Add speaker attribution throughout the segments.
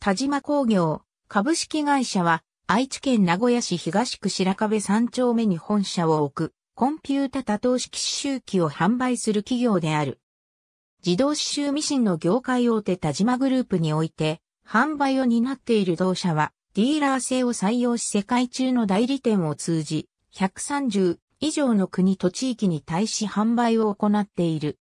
Speaker 1: 田島工業株式会社は愛知県名古屋
Speaker 2: 市東区白壁3丁目に本社を置くコンピュータ多頭式刺繍機を販売する企業である。自動刺繍ミシンの業界大手田島グループにおいて販売を担っている同社はディーラー制を採用し世界中の代理店を通じ130以上の国と地域に対し販売を行っている。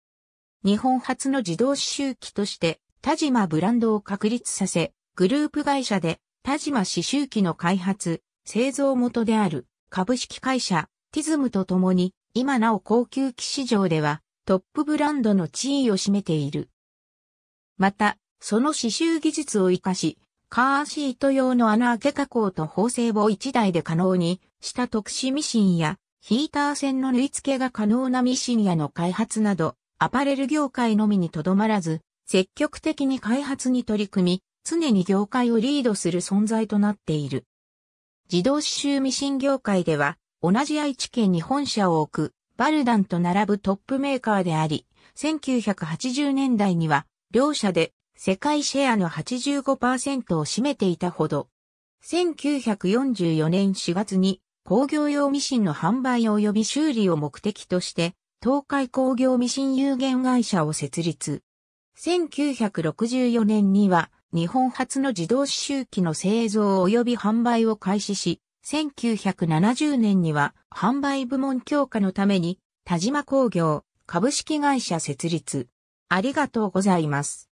Speaker 2: 日本初の自動刺繍機として田島ブランドを確立させ、グループ会社で田島刺繍機の開発、製造元である株式会社ティズムと共に今なお高級機市場ではトップブランドの地位を占めている。また、その刺繍技術を活かし、カーシート用の穴開け加工と縫製を1台で可能にした特殊ミシンやヒーター線の縫い付けが可能なミシンやの開発など、アパレル業界のみにとどまらず、積極的に開発に取り組み、常に業界をリードする存在となっている。自動刺繍ミシン業界では、同じ愛知県に本社を置く、バルダンと並ぶトップメーカーであり、1980年代には、両社で世界シェアの85%を占めていたほど、1944年4月に工業用ミシンの販売及び修理を目的として、東海工業ミシン有限会社を設立。1964年には日本初の自動刺繍機の製造及び販売を開始し、1970年には販売部門強化のために、田島工業
Speaker 1: 株式会社設立。ありがとうございます。